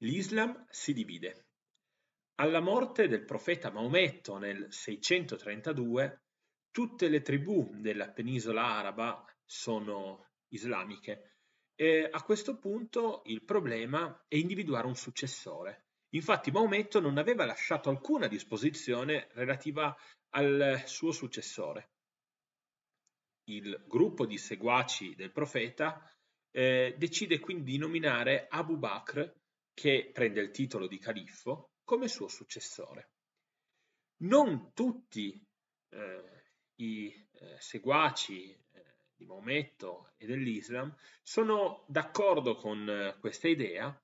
L'Islam si divide. Alla morte del profeta Maometto nel 632, tutte le tribù della penisola araba sono islamiche e a questo punto il problema è individuare un successore. Infatti Maometto non aveva lasciato alcuna disposizione relativa al suo successore. Il gruppo di seguaci del profeta eh, decide quindi di nominare Abu Bakr che prende il titolo di califfo, come suo successore. Non tutti eh, i eh, seguaci eh, di Maometto e dell'Islam sono d'accordo con eh, questa idea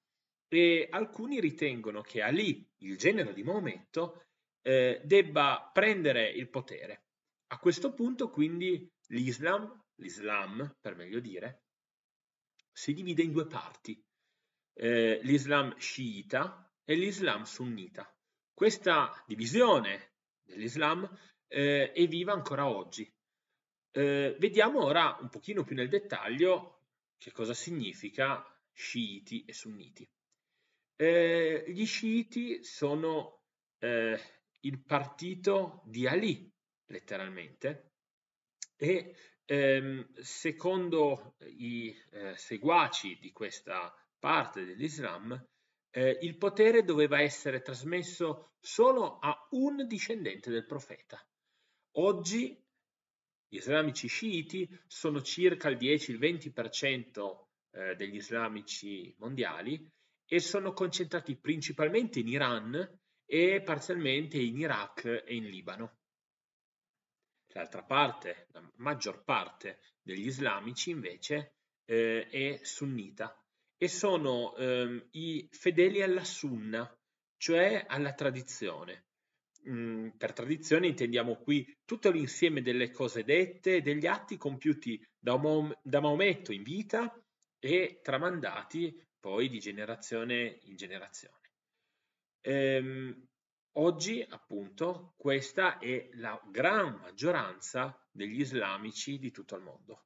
e alcuni ritengono che Ali, il genero di Maometto, eh, debba prendere il potere. A questo punto quindi l'Islam, l'Islam per meglio dire, si divide in due parti, eh, l'Islam sciita e l'Islam sunnita. Questa divisione dell'Islam eh, è viva ancora oggi. Eh, vediamo ora un pochino più nel dettaglio che cosa significa sciiti e sunniti. Eh, gli sciiti sono eh, il partito di Ali, letteralmente, e ehm, secondo i eh, seguaci di questa parte dell'Islam, eh, il potere doveva essere trasmesso solo a un discendente del profeta. Oggi gli islamici sciiti sono circa il 10-20% eh, degli islamici mondiali e sono concentrati principalmente in Iran e parzialmente in Iraq e in Libano. L'altra parte, la maggior parte degli islamici invece eh, è sunnita e sono ehm, i fedeli alla sunna, cioè alla tradizione. Mm, per tradizione intendiamo qui tutto l'insieme delle cose dette e degli atti compiuti da, Mom- da Maometto in vita e tramandati poi di generazione in generazione. Ehm, oggi, appunto, questa è la gran maggioranza degli islamici di tutto il mondo.